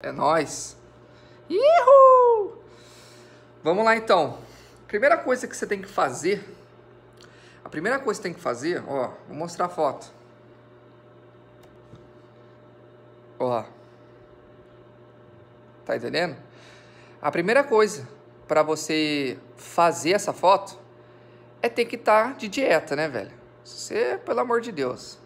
É nós. Ihu! Vamos lá então. Primeira coisa que você tem que fazer, a primeira coisa que você tem que fazer, ó, vou mostrar a foto. Ó. Tá entendendo? A primeira coisa para você fazer essa foto é ter que estar tá de dieta, né, velho? Você, pelo amor de Deus.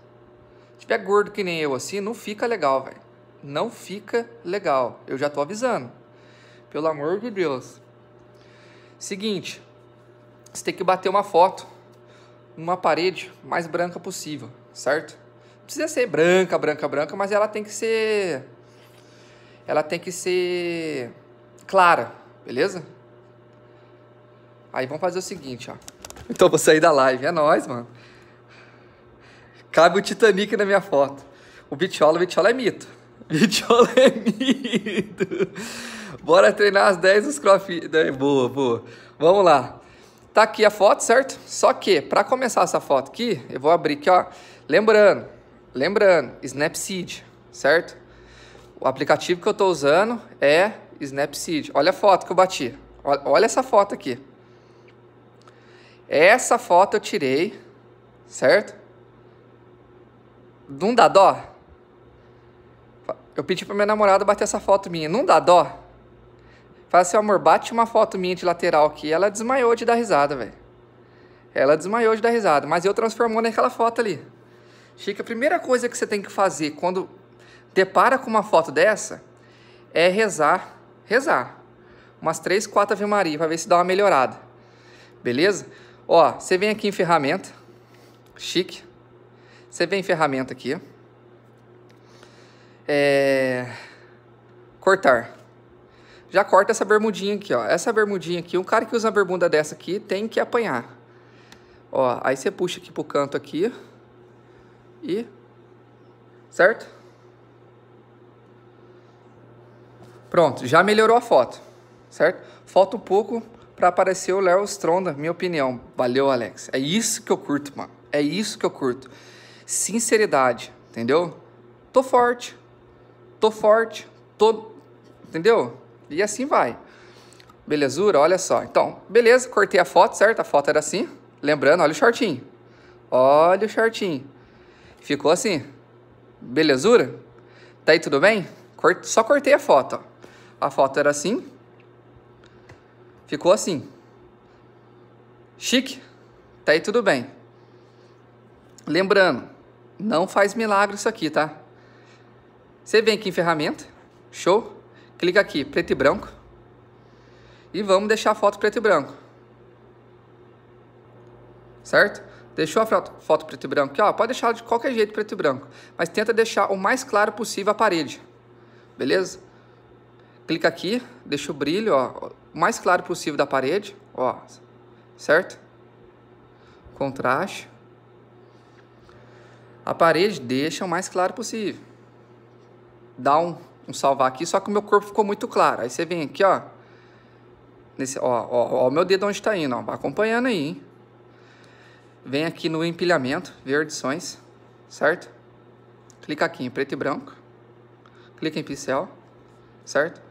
Se tiver gordo que nem eu assim, não fica legal, velho não fica legal. Eu já tô avisando. Pelo amor de Deus. Seguinte, você tem que bater uma foto numa parede mais branca possível, certo? Não precisa ser branca, branca, branca, mas ela tem que ser ela tem que ser clara, beleza? Aí vamos fazer o seguinte, ó. Então vou sair da live, é nós, mano. Cabe o Titanic na minha foto. O Bichola, o Bichola é mito. Lidiolenido. Bora treinar as 10 os crossfit. Né, boa, boa. Vamos lá. Tá aqui a foto, certo? Só que, para começar essa foto aqui, eu vou abrir aqui, ó. Lembrando, lembrando, Snapseed, certo? O aplicativo que eu tô usando é Snapseed. Olha a foto que eu bati. Olha essa foto aqui. Essa foto eu tirei, certo? Não dá dó? Eu pedi pra minha namorada bater essa foto minha. Não dá dó? Fala assim, amor, bate uma foto minha de lateral aqui. Ela desmaiou de dar risada, velho. Ela desmaiou de dar risada, mas eu transformou naquela foto ali. Chica, a primeira coisa que você tem que fazer quando depara com uma foto dessa é rezar, rezar. Umas três, quatro Ave Maria, para ver se dá uma melhorada. Beleza? Ó, você vem aqui em ferramenta. Chique. Você vem em ferramenta aqui. É... Cortar. Já corta essa bermudinha aqui, ó. Essa bermudinha aqui, um cara que usa uma bermuda dessa aqui tem que apanhar. Ó, aí você puxa aqui pro canto aqui. E... Certo? Pronto, já melhorou a foto, certo? Falta um pouco para aparecer o Léo Stronda, minha opinião. Valeu, Alex. É isso que eu curto, mano. É isso que eu curto. Sinceridade, entendeu? Tô forte, tô forte, tô. Entendeu? E assim vai. Belezura, olha só. Então, beleza, cortei a foto, certo? A foto era assim. Lembrando, olha o shortinho. Olha o shortinho. Ficou assim. Belezura? Tá aí tudo bem? Só cortei a foto. Ó. A foto era assim. Ficou assim. Chique? Tá aí tudo bem. Lembrando, não faz milagre isso aqui, tá? Você vem aqui em ferramenta, show, clica aqui, preto e branco, e vamos deixar a foto preto e branco. Certo? Deixou a foto preto e branco aqui, ó, pode deixar de qualquer jeito preto e branco, mas tenta deixar o mais claro possível a parede, beleza? Clica aqui, deixa o brilho, ó, o mais claro possível da parede, ó, certo? Contraste. A parede deixa o mais claro possível. Dá um, um salvar aqui, só que o meu corpo ficou muito claro. Aí você vem aqui, ó. Nesse, ó, ó, ó o meu dedo onde está indo, ó. Vai acompanhando aí, hein? Vem aqui no empilhamento, ver edições, certo? Clica aqui em preto e branco. Clica em pincel, certo?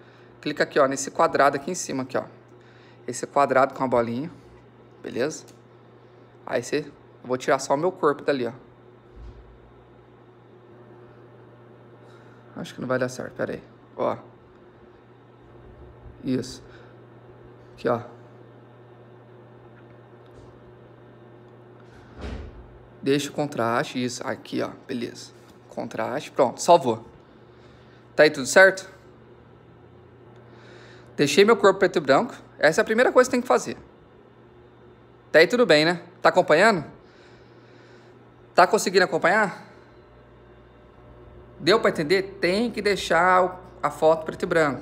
Clica aqui, ó, nesse quadrado aqui em cima, aqui, ó. Esse quadrado com a bolinha, beleza? Aí você... vou tirar só o meu corpo dali, ó. Acho que não vai dar certo, pera aí. Ó. Isso. Aqui, ó. Deixa o contraste, isso. Aqui, ó. Beleza. Contraste, pronto, salvou. Tá aí tudo certo? Deixei meu corpo preto e branco. Essa é a primeira coisa que tem que fazer. Tá aí tudo bem, né? Tá acompanhando? Tá conseguindo acompanhar? Deu para entender? Tem que deixar a foto preto e branco.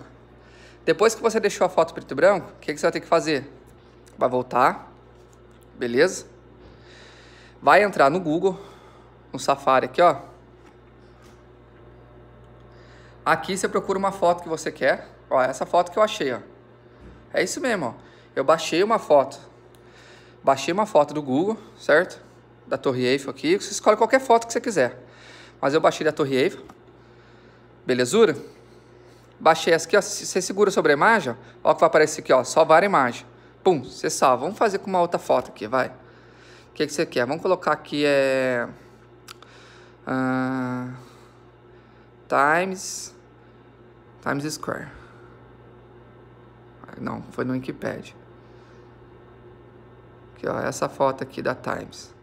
Depois que você deixou a foto preto e branco, o que, que você vai ter que fazer? Vai voltar, beleza? Vai entrar no Google, no Safari aqui, ó. Aqui você procura uma foto que você quer. Ó, essa foto que eu achei, ó. É isso mesmo, ó. Eu baixei uma foto. Baixei uma foto do Google, certo? Da Torre Eiffel aqui. Você escolhe qualquer foto que você quiser. Mas eu baixei da Torre Eiffel. Belezura? Baixei essa aqui, ó. Você segura sobre a imagem, ó, que vai aparecer aqui, ó. Salvar a imagem. Pum, você salva. Vamos fazer com uma outra foto aqui, vai. O que, que você quer? Vamos colocar aqui, é... Uh... Times... Times Square. Ah, não, foi no Wikipedia. Aqui, ó, essa foto aqui da Times.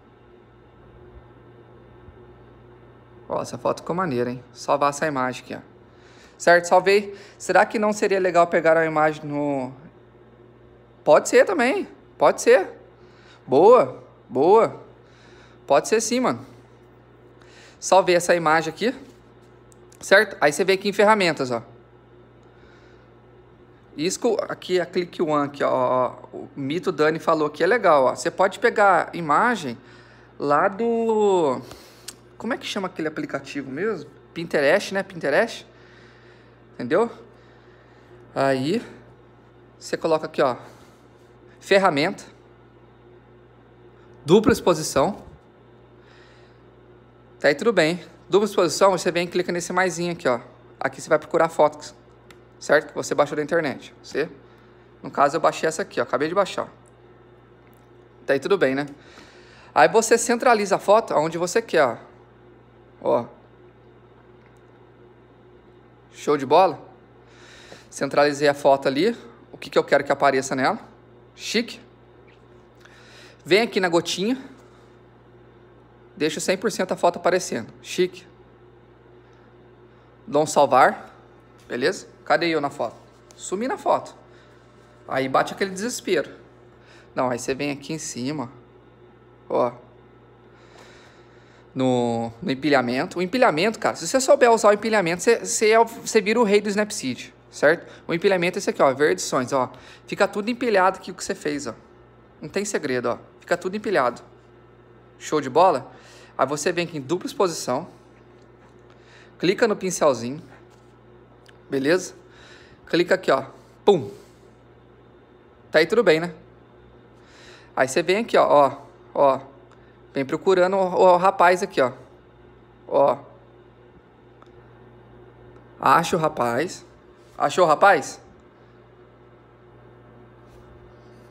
Ó, essa foto ficou maneira, hein? Salvar essa imagem aqui, ó. Certo? Salvei. Será que não seria legal pegar a imagem no... Pode ser também. Pode ser. Boa. Boa. Pode ser sim, mano. Salvei essa imagem aqui. Certo? Aí você vem aqui em ferramentas, ó. Isso aqui, a Click One, que ó, ó, o Mito Dani falou que é legal, ó. Você pode pegar imagem lá do... Como é que chama aquele aplicativo mesmo? Pinterest, né? Pinterest. Entendeu? Aí você coloca aqui, ó, ferramenta, dupla exposição. Tá aí tudo bem. Dupla exposição, você vem e clica nesse maiszinho aqui, ó. Aqui você vai procurar fotos, certo? Que você baixou da internet. Você, no caso, eu baixei essa aqui, ó. Acabei de baixar. Tá aí tudo bem, né? Aí você centraliza a foto onde você quer, ó. Ó. Show de bola? Centralizei a foto ali. O que, que eu quero que apareça nela? Chique. Vem aqui na gotinha. Deixa 100% a foto aparecendo. Chique. Dou um salvar. Beleza? Cadê eu na foto? Sumi na foto. Aí bate aquele desespero. Não, aí você vem aqui em cima. Ó no, no empilhamento. O empilhamento, cara, se você souber usar o empilhamento, você, você, é você vira o rei do Snapseed, certo? O empilhamento é esse aqui, ó, ver edições, ó. Fica tudo empilhado aqui o que você fez, ó. Não tem segredo, ó. Fica tudo empilhado. Show de bola? Aí você vem aqui em dupla exposição. Clica no pincelzinho. Beleza? Clica aqui, ó. Pum. Tá aí tudo bem, né? Aí você vem aqui, ó, ó, ó. Vem procurando o, o rapaz aqui, ó. Ó. Acha o rapaz. Achou o rapaz?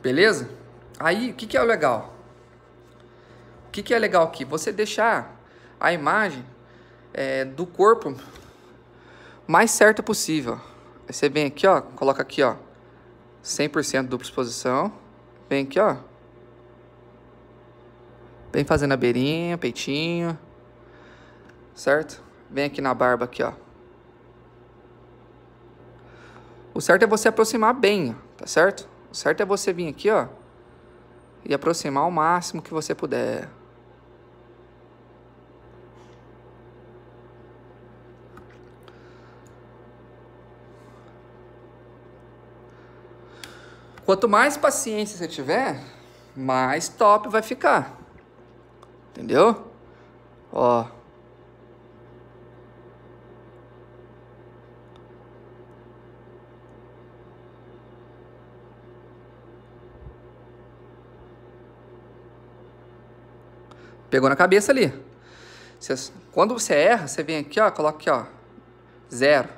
Beleza? Aí, o que, que é o legal? O que, que é legal aqui? Você deixar a imagem é, do corpo mais certa possível. Você vem aqui, ó, coloca aqui, ó, 100% dupla exposição. Vem aqui, ó, Vem fazendo a beirinha, peitinho. Certo? Vem aqui na barba aqui, ó. O certo é você aproximar bem, tá certo? O certo é você vir aqui, ó, e aproximar o máximo que você puder. Quanto mais paciência você tiver, mais top vai ficar. Entendeu? Ó. Pegou na cabeça ali. quando você erra, você vem aqui, ó, coloca aqui, ó, zero.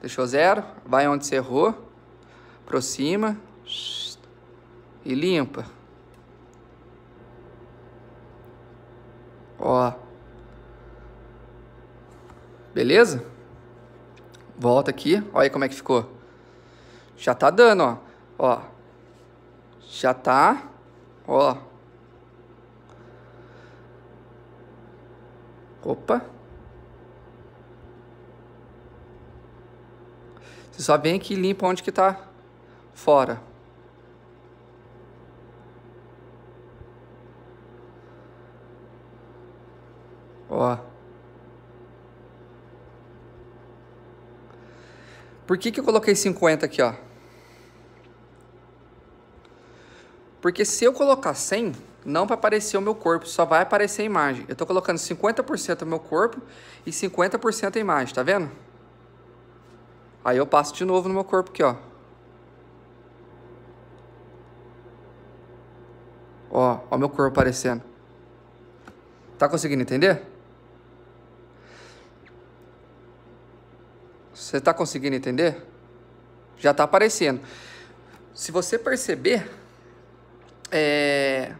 Deixou zero, vai onde você errou, aproxima e limpa. Ó. Beleza? Volta aqui. Olha aí como é que ficou. Já tá dando, ó. Ó. Já tá. Ó. Opa. Você só vem aqui e limpa onde que tá fora. Por que, que eu coloquei 50 aqui, ó? Porque se eu colocar 100, não vai aparecer o meu corpo, só vai aparecer a imagem. Eu estou colocando 50% o meu corpo e 50% a imagem, tá vendo? Aí eu passo de novo no meu corpo aqui, ó. Ó, ó meu corpo aparecendo. Tá conseguindo entender? Você está conseguindo entender? Já está aparecendo. Se você perceber, é...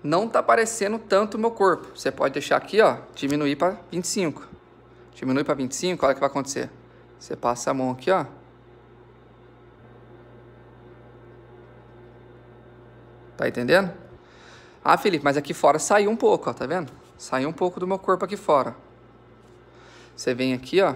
não está aparecendo tanto o meu corpo. Você pode deixar aqui, ó, diminuir para 25. Diminui para 25, olha o que vai acontecer. Você passa a mão aqui, ó. Tá entendendo? Ah, Felipe, mas aqui fora saiu um pouco, ó, tá vendo? Saiu um pouco do meu corpo aqui fora. Você vem aqui, ó.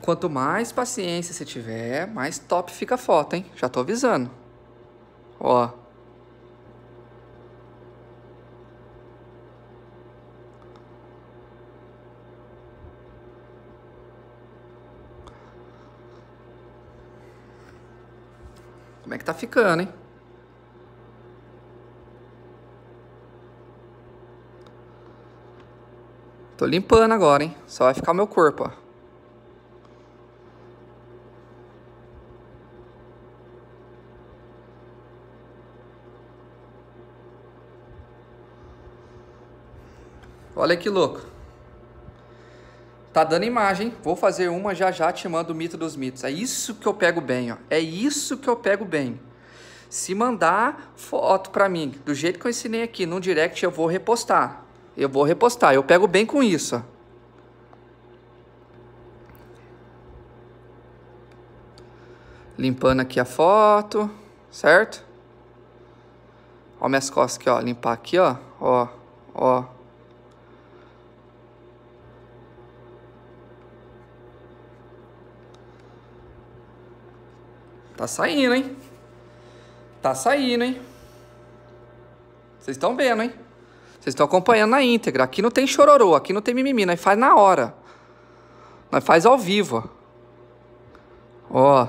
Quanto mais paciência você tiver, mais top fica a foto, hein? Já tô avisando. Ó. Como é que tá ficando, hein? Tô limpando agora, hein? Só vai ficar meu corpo, ó. Olha que louco. Tá dando imagem. Vou fazer uma já já te mando o mito dos mitos. É isso que eu pego bem, ó. É isso que eu pego bem. Se mandar foto para mim do jeito que eu ensinei aqui no direct, eu vou repostar. Eu vou repostar, eu pego bem com isso. Limpando aqui a foto, certo? Ó minhas costas aqui, ó, limpar aqui, ó, ó, ó. Tá saindo, hein? Tá saindo, hein? Vocês estão vendo, hein? Vocês estão acompanhando na íntegra. Aqui não tem chororô, aqui não tem mimimi. Nós faz na hora. Nós faz ao vivo. Ó.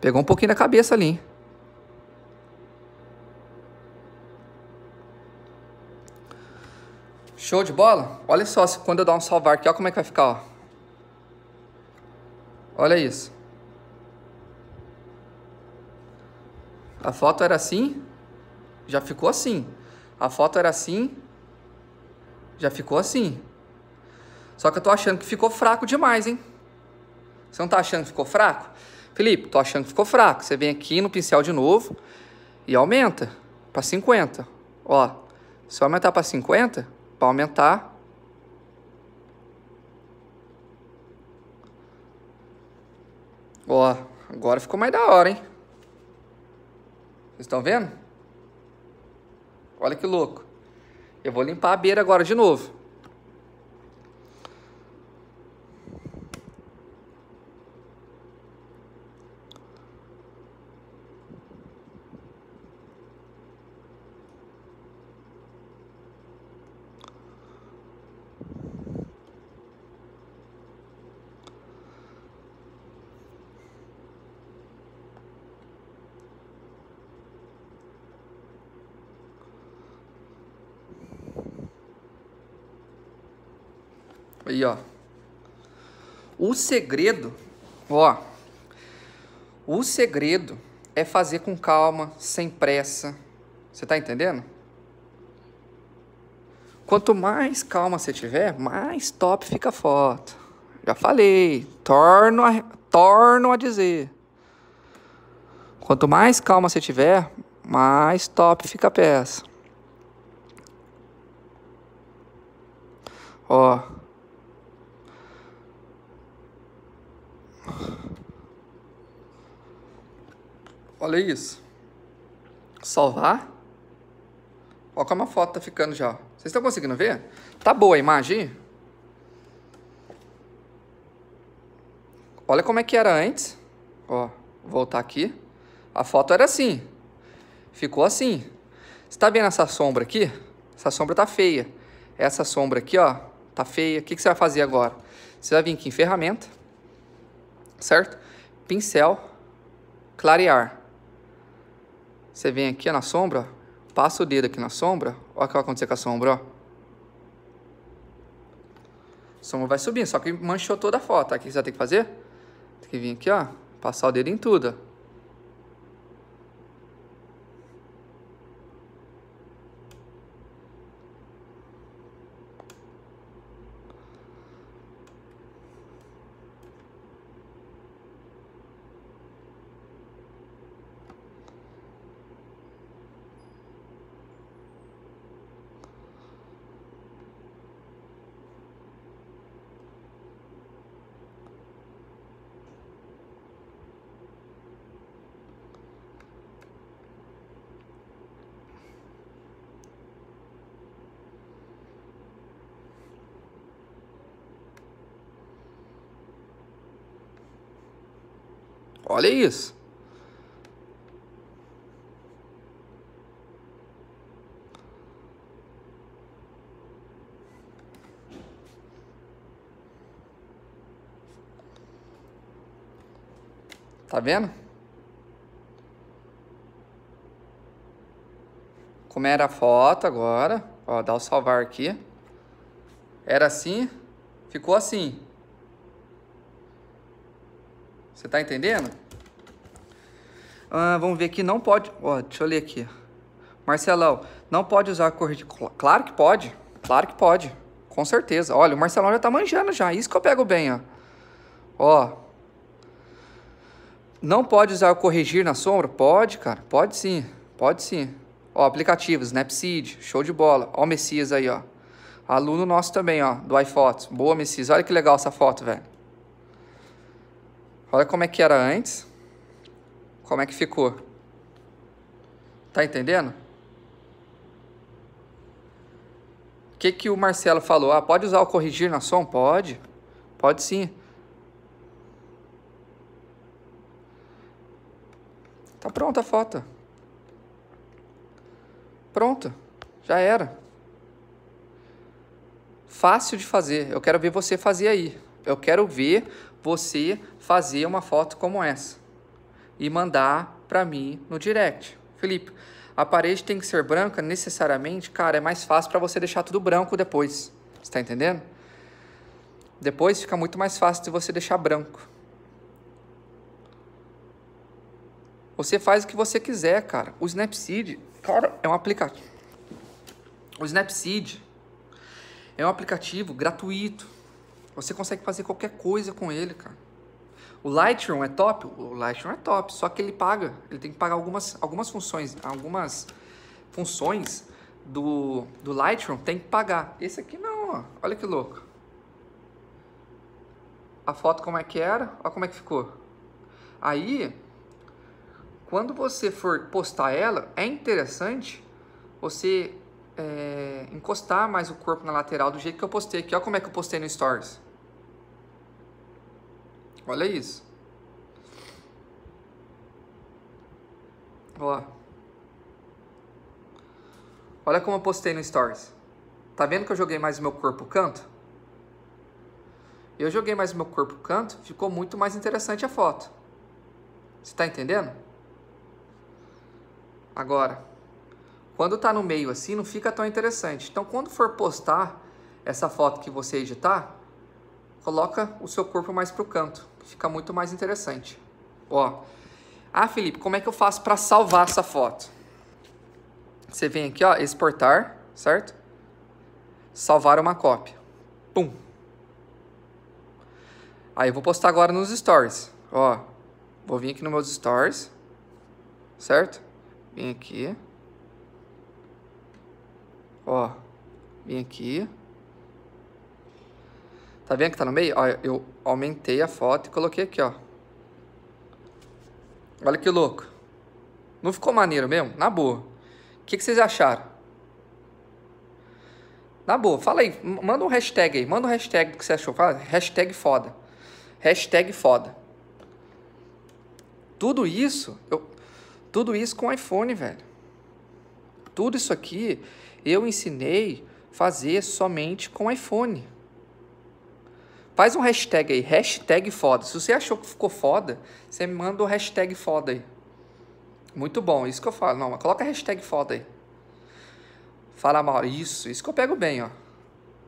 Pegou um pouquinho da cabeça ali. Show de bola? Olha só, quando eu dar um salvar aqui, olha como é que vai ficar, ó. Olha isso. A foto era assim, já ficou assim. A foto era assim, já ficou assim. Só que eu tô achando que ficou fraco demais, hein? Você não tá achando que ficou fraco? Felipe, tô achando que ficou fraco. Você vem aqui no pincel de novo e aumenta para 50. Ó, se eu aumentar para 50, para aumentar... Ó, agora ficou mais da hora, hein? Vocês estão vendo? Olha que louco. Eu vou limpar a beira agora de novo. O segredo, ó, o segredo é fazer com calma, sem pressa. Você tá entendendo? Quanto mais calma você tiver, mais top fica a foto. Já falei, torno a, torno a dizer. Quanto mais calma você tiver, mais top fica a peça. Ó, Olha isso. Salvar. Olha como a foto tá ficando já. Vocês estão conseguindo ver? Tá boa a imagem? Olha como é que era antes. Ó, voltar aqui. A foto era assim. Ficou assim. Você tá vendo essa sombra aqui? Essa sombra tá feia. Essa sombra aqui, ó, tá feia. O que, que você vai fazer agora? Você vai vir aqui em ferramenta certo? Pincel, clarear. Você vem aqui na sombra, passa o dedo aqui na sombra, olha o que vai acontecer com a sombra, ó. A sombra vai subindo, só que manchou toda a foto. Aqui você vai ter que fazer, tem que vir aqui, ó, passar o dedo em tudo, ó. Olha isso. Tá vendo? Como era a foto agora, ó, dá o salvar aqui. Era assim, ficou assim. Você tá entendendo? Ah, vamos ver aqui, não pode. Ó, deixa eu ler aqui. Marcelão, não pode usar cor de. Claro que pode. Claro que pode. Com certeza. Olha, o Marcelão já tá manjando já. Isso que eu pego bem, ó. Ó. Não pode usar o corrigir na sombra? Pode, cara. Pode sim. Pode sim. Ó, aplicativos, Snapseed, show de bola. Ó o Messias aí, ó. Aluno nosso também, ó, do iPhotos. Boa, Messias. Olha que legal essa foto, velho. Olha como é que era antes, como é que ficou. Tá entendendo? O que, que o Marcelo falou? Ah, pode usar o corrigir na som? Pode, pode sim. Tá pronta a foto. Pronto, já era. Fácil de fazer. Eu quero ver você fazer aí. Eu quero ver você fazer uma foto como essa e mandar para mim no direct. Felipe, a parede tem que ser branca necessariamente? Cara, é mais fácil para você deixar tudo branco depois. Está entendendo? Depois fica muito mais fácil de você deixar branco. Você faz o que você quiser, cara. O Snapseed, cara, é um aplicativo. O Snapseed é um aplicativo gratuito você consegue fazer qualquer coisa com ele, cara. O Lightroom é top? O Lightroom é top, só que ele paga. Ele tem que pagar algumas, algumas funções, algumas funções do, do Lightroom tem que pagar. Esse aqui não, ó. olha que louco. A foto como é que era, olha como é que ficou. Aí, quando você for postar ela, é interessante você é, encostar mais o corpo na lateral do jeito que eu postei aqui. Olha como é que eu postei no Stories. Olha isso. Olha lá. Olha como eu postei no Stories. Tá vendo que eu joguei mais o meu corpo canto? Eu joguei mais o meu corpo canto, ficou muito mais interessante a foto. Você tá entendendo? Agora, quando tá no meio assim, não fica tão interessante. Então, quando for postar essa foto que você editar, Coloca o seu corpo mais para o canto, que fica muito mais interessante. Ó. Ah, Felipe, como é que eu faço para salvar essa foto? Você vem aqui, ó, exportar, certo? Salvar uma cópia. Pum. Aí eu vou postar agora nos stories. Ó, vou vir aqui nos meus stories, certo? Vim aqui. Ó, vim aqui. Tá vendo que tá no meio? Ó, eu aumentei a foto e coloquei aqui, ó. Olha que louco. Não ficou maneiro mesmo? Na boa. O que, que vocês acharam? Na boa, fala aí. Manda um hashtag aí. Manda um hashtag do que você achou. Fala, hashtag foda. Hashtag foda. Tudo isso, eu, tudo isso com iPhone, velho. Tudo isso aqui eu ensinei fazer somente com iPhone. Faz um hashtag aí, hashtag foda. Se você achou que ficou foda, você me manda o um hashtag foda aí. Muito bom, isso que eu falo. Não, mas coloca hashtag foda aí. Fala mal, isso, isso que eu pego bem, ó.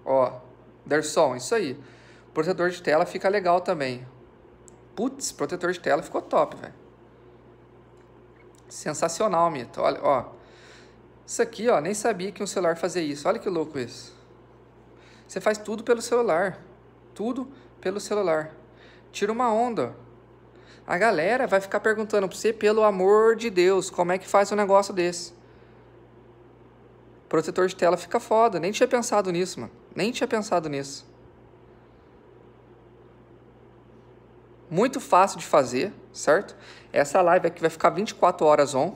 Ó, Derson, isso aí. Protetor de tela fica legal também. Putz, protetor de tela ficou top, velho. Sensacional, Mito. Olha, ó. Isso aqui, ó, nem sabia que um celular fazia isso. Olha que louco isso. Você faz tudo pelo celular tudo pelo celular. Tira uma onda. A galera vai ficar perguntando para você, pelo amor de Deus, como é que faz um negócio desse? Protetor de tela fica foda. Nem tinha pensado nisso, mano. Nem tinha pensado nisso. Muito fácil de fazer, certo? Essa live aqui vai ficar 24 horas on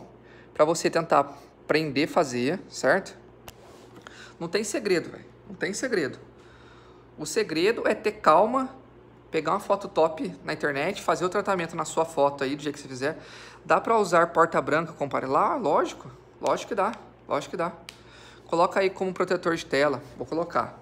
para você tentar aprender a fazer, certo? Não tem segredo, velho. Não tem segredo. O segredo é ter calma, pegar uma foto top na internet, fazer o tratamento na sua foto aí, do jeito que você fizer. Dá para usar porta branca lá? Ah, lógico, lógico que dá, lógico que dá. Coloca aí como protetor de tela, vou colocar.